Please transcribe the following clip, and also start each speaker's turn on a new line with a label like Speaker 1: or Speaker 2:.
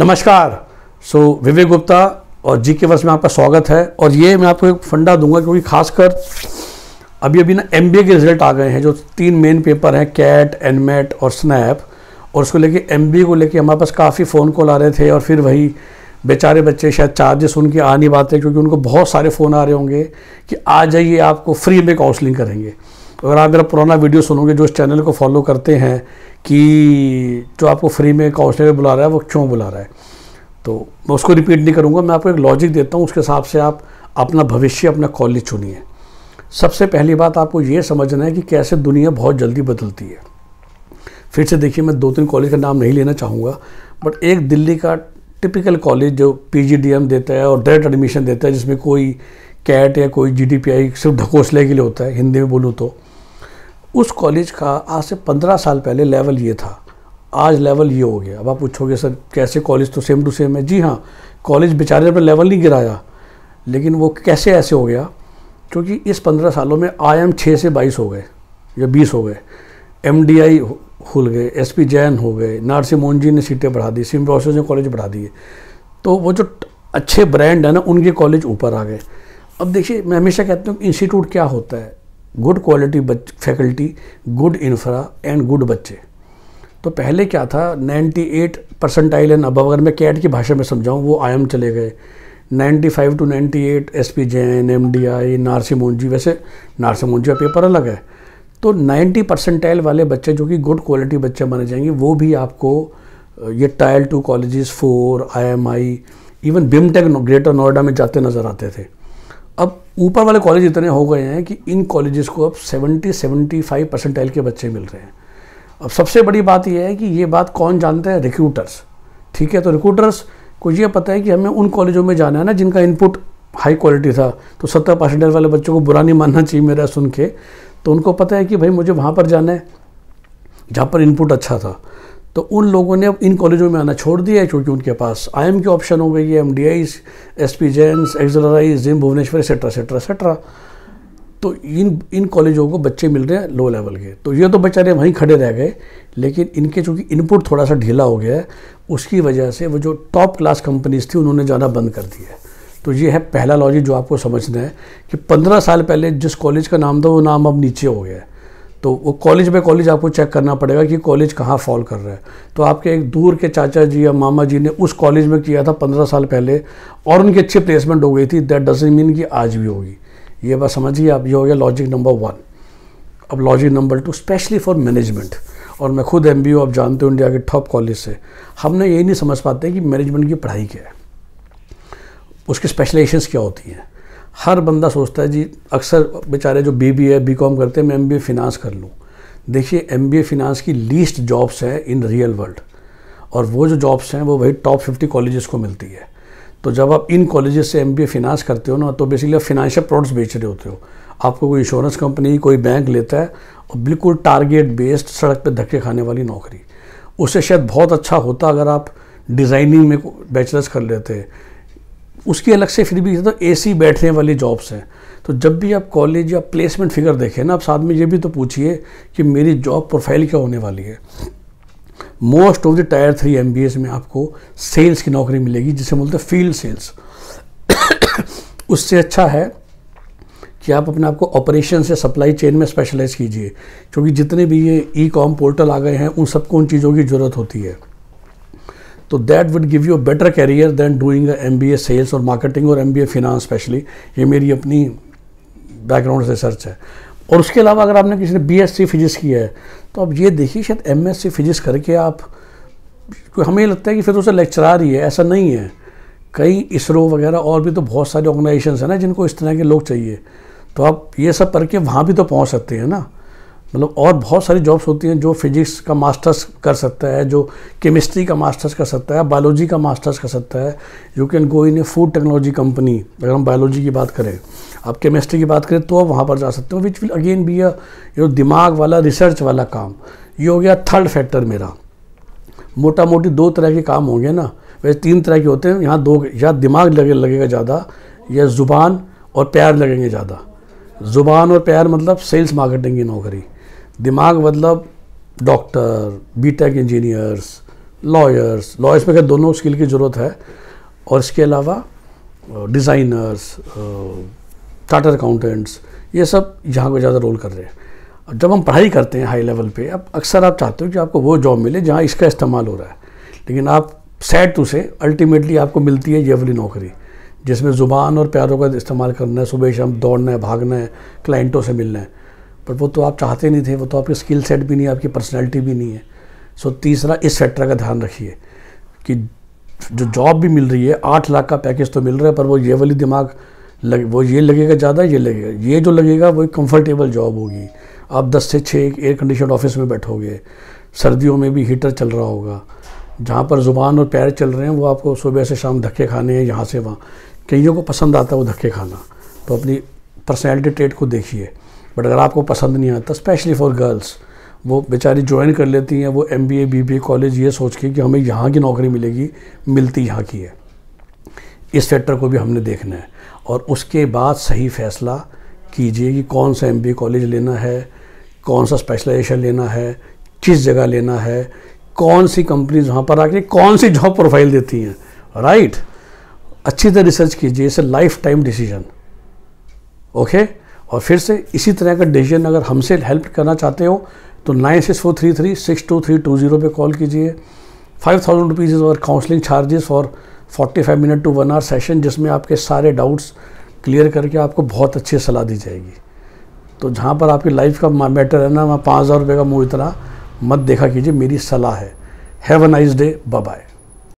Speaker 1: नमस्कार सो विवेक गुप्ता और जी के वर्ष में आपका स्वागत है और ये मैं आपको एक फंडा दूंगा क्योंकि खासकर अभी अभी ना एम के रिजल्ट आ गए हैं जो तीन मेन पेपर हैं कैट एनमेट और स्नैप और उसको लेके एम को लेके हमारे पास काफ़ी फ़ोन कॉल आ रहे थे और फिर वही बेचारे बच्चे शायद चार्जेस उनके आ नहीं पाते क्योंकि उनको बहुत सारे फ़ोन आ रहे होंगे कि आ जाइए आपको फ्री में काउंसलिंग करेंगे अगर आप मेरा पुराना वीडियो सुनोगे जो इस चैनल को फॉलो करते हैं कि जो आपको फ्री में काउंसलर बुला रहा है वो क्यों बुला रहा है तो मैं उसको रिपीट नहीं करूँगा मैं आपको एक लॉजिक देता हूँ उसके हिसाब से आप अपना भविष्य अपना कॉलेज चुनिए सबसे पहली बात आपको ये समझना है कि कैसे दुनिया बहुत जल्दी बदलती है फिर से देखिए मैं दो तीन कॉलेज का नाम नहीं लेना चाहूँगा बट एक दिल्ली का टिपिकल कॉलेज जो पी देता है और डायरेक्ट एडमिशन देता है जिसमें कोई कैट या कोई जी सिर्फ ढकोसले के लिए होता है हिंदी में बोलूँ तो उस कॉलेज का आज से पंद्रह साल पहले लेवल ये था आज लेवल ये हो गया अब आप पूछोगे सर कैसे कॉलेज तो सेम टू सेम है जी हाँ कॉलेज बेचारे पर लेवल नहीं गिराया लेकिन वो कैसे ऐसे हो गया क्योंकि इस पंद्रह सालों में आई एम छः से बाईस हो गए या बीस हो गए एम डी आई खुल गए एस पी जैन हो गए नारसी मोहन जी ने सीटें बढ़ा दी सिम्बोसिस ने कॉलेज बढ़ा दिए तो वो जो अच्छे ब्रांड है ना उनके कॉलेज ऊपर आ गए अब देखिए मैं हमेशा कहता हूँ इंस्टीट्यूट क्या होता है good quality faculty good infra and good बच्चे तो पहले क्या था 98 परसेंटाइल एंड अब अगर मैं कैट की भाषा में समझाऊँ वो आई चले गए 95 to 98 S P Jain M D I नारसिमोनजी वैसे नारसिमोनजी का पेपर अलग है तो 90 परसेंटाइल वाले बच्चे जो कि गुड क्वालिटी बच्चे माने जाएंगे वो भी आपको ये tier two colleges FORE I M I even BIMTECH Greater Noida में जाते नज़र आते थे अब ऊपर वाले कॉलेज इतने हो गए हैं कि इन कॉलेजेस को अब 70 75 परसेंटाइल के बच्चे मिल रहे हैं अब सबसे बड़ी बात यह है कि ये बात कौन जानते हैं रिक्रूटर्स ठीक है तो रिक्रूटर्स को ये पता है कि हमें उन कॉलेजों में जाना है ना जिनका इनपुट हाई क्वालिटी था तो सत्तर परसेंटेज वाले बच्चों को बुरा नहीं मानना चाहिए मेरा सुन के तो उनको पता है कि भाई मुझे वहाँ पर जाना है जहाँ पर इनपुट अच्छा था तो उन लोगों ने अब इन कॉलेजों में आना छोड़ दिया है क्योंकि उनके पास आई एम की ऑप्शन हो गई है M D I's S P Jain's XLRI जिम भुवनेश्वर एक्सेट्रा एक्सेट्रा एक्सेट्रा तो इन इन कॉलेजों को बच्चे मिल रहे हैं लो लेवल के तो ये तो बेचारे वहीं खड़े रह गए लेकिन इनके चूँकि इनपुट थोड़ा सा ढीला हो गया है उसकी वजह से वो जो टॉप क्लास कंपनीज थी उन्होंने जाना बंद कर दिया है तो ये है पहला लॉजिक जो आपको समझना है कि पंद्रह साल पहले जिस कॉलेज का नाम था वो नाम अब नीचे हो गया है तो वो कॉलेज बाई कॉलेज आपको चेक करना पड़ेगा कि कॉलेज कहाँ फॉल कर रहा है तो आपके एक दूर के चाचा जी या मामा जी ने उस कॉलेज में किया था पंद्रह साल पहले और उनकी अच्छी प्लेसमेंट हो गई थी दैट डजेंट मीन कि आज भी होगी ये बात समझिए आप ये हो गया लॉजिक नंबर वन अब logic number two specially for management और मैं खुद एम आप जानते हो इंडिया के टॉप कॉलेज से हमने यही नहीं समझ पाते कि मैनेजमेंट की पढ़ाई क्या है उसकी स्पेशलाइजेशन क्या होती हैं हर बंदा सोचता है जी अक्सर बेचारे जो B B A B com करते हैं मैं एम बी ए फिनांस कर लूँ देखिए एम बी ए फिनांस की लीस्ट जॉब्स हैं इन रियल वर्ल्ड और वो जो जॉब्स हैं वो वही टॉप फिफ्टी कॉलेजेस को मिलती है तो जब आप इन कॉलेजेस से एम बी ए फिनांस करते हो ना तो बेसिकली आप फिनांशियल प्रोडक्ट्स बेच रहे होते हो आपको कोई इंश्योरेंस कंपनी कोई बैंक लेता है और बिल्कुल टारगेट बेस्ड सड़क पर धक्के खाने वाली नौकरी उससे शायद बहुत अच्छा होता अगर आप डिज़ाइनिंग में बैचलर्स कर लेते उसकी अलग से फिर भी तो ए सी बैठने वाली जॉब्स हैं तो जब भी आप कॉलेज या प्लेसमेंट फिगर देखें ना आप साथ में ये भी तो पूछिए कि मेरी जॉब प्रोफाइल क्या होने वाली है most of the tier three M में आपको सेल्स की नौकरी मिलेगी जिसे बोलते हैं फील्ड सेल्स उससे अच्छा है कि आप अपने आप को ऑपरेशन से सप्लाई चेन में स्पेशलाइज कीजिए क्योंकि जितने भी ये ई कॉम पोर्टल आ गए हैं उन सबको उन चीज़ों की ज़रूरत होती है तो that would give you a better career than doing M B A sales और मार्केटिंग और M B A finance specially ये मेरी अपनी बैकग्राउंड से रिसर्च है और उसके अलावा अगर आपने किसी ने बी एस सी फिजिक्स किया है तो आप ये देखिए शायद एम एस सी फिजिक्स करके आप हमें ये लगता है कि फिर उसे लेक्चरार ही है ऐसा नहीं है कई इसरो वगैरह और भी तो बहुत सारे ऑर्गेनाइजेशन हैं ना जिनको इस तरह के लोग चाहिए तो आप ये सब करके वहाँ भी तो पहुँच सकते हैं ना मतलब और बहुत सारी जॉब्स होती हैं जो फिजिक्स का मास्टर्स कर सकता है जो केमिस्ट्री का मास्टर्स कर सकता है बायोलॉजी का मास्टर्स कर सकता है you can go in a food technology company अगर हम बायोलॉजी की बात करें आप केमिस्ट्री की बात करें तो आप वहाँ पर जा सकते हो which will again be a your दिमाग वाला रिसर्च वाला काम ये हो गया थर्ड फैक्टर मेरा मोटा मोटी दो तरह के काम होंगे ना वैसे तीन तरह के होते हैं यहाँ दो या दिमाग लगे लगेगा ज़्यादा या ज़ुबान और प्यार लगेंगे ज़्यादा ज़ुबान और प्यार मतलब सेल्स मार्केटिंग की नौकरी दिमाग मतलब doctor B tech engineers lawyers lawyers में क्या दोनों स्किल की ज़रूरत है और इसके अलावा डिज़ाइनर्स चार्टर अकाउंटेंट्स ये सब यहाँ को ज़्यादा रोल कर रहे हैं जब हम पढ़ाई करते हैं हाई लेवल पे अब अक्सर आप चाहते हो कि आपको वो जॉब मिले जहाँ इसका इस्तेमाल हो रहा है लेकिन आप सैड टू से अल्टीमेटली आपको मिलती है ये वाली नौकरी जिसमें ज़ुबान और प्यारों का इस्तेमाल करना है सुबह शाम दौड़ना है भागना है क्लाइंटों से मिलना है पर वो तो आप चाहते नहीं थे वो तो आपकी स्किल सेट भी नहीं है आपकी पर्सनैलिटी भी नहीं है सो तीसरा इस फैक्टर का ध्यान रखिए कि जो जॉब भी मिल रही है आठ लाख का पैकेज तो मिल रहा है पर वो ये वाली दिमाग लग वो ये लगेगा ज़्यादा ये लगेगा ये जो लगेगा वो एक कम्फर्टेबल जॉब होगी आप दस से छः एक एयर कंडीशन ऑफिस में बैठोगे सर्दियों में भी हीटर चल रहा होगा जहाँ पर ज़ुबान और पैर चल रहे हैं वो आपको सुबह से शाम धक्के खाने हैं यहाँ से वहाँ कईयों को पसंद आता है वो धक्के खाना तो अपनी पर्सनैलिटी ट्रेट को देखिए बट अगर आपको पसंद नहीं आता स्पेशली फॉर गर्ल्स वो बेचारी ज्वाइन कर लेती हैं वो M B B A college ये सोच के कि हमें यहाँ की नौकरी मिलेगी मिलती यहाँ की है इस फैक्टर को भी हमने देखना है और उसके बाद सही फैसला कीजिए कि कौन सा एम कॉलेज लेना है कौन सा स्पेशलाइजेशन लेना है किस जगह लेना है कौन सी कंपनीज वहाँ पर आके कौन सी जॉब प्रोफाइल देती हैं राइट right? अच्छी तरह रिसर्च कीजिए इसे लाइफ टाइम डिसीजन ओके और फिर से इसी तरह का डिसीजन अगर हमसे हेल्प करना चाहते हो तो nine six four three three six two three two zero पर कॉल कीजिए फाइव थाउजेंड रुपीज़ इज़ और काउंसलिंग चार्जेस और forty five minute to one hour session जिसमें आपके सारे डाउट्स क्लियर करके आपको बहुत अच्छी सलाह दी जाएगी तो जहाँ पर आपकी लाइफ का मैटर है ना वहाँ पाँच हज़ार रुपये का मुँह इतना मत देखा कीजिए मेरी सलाह है have a nice day bye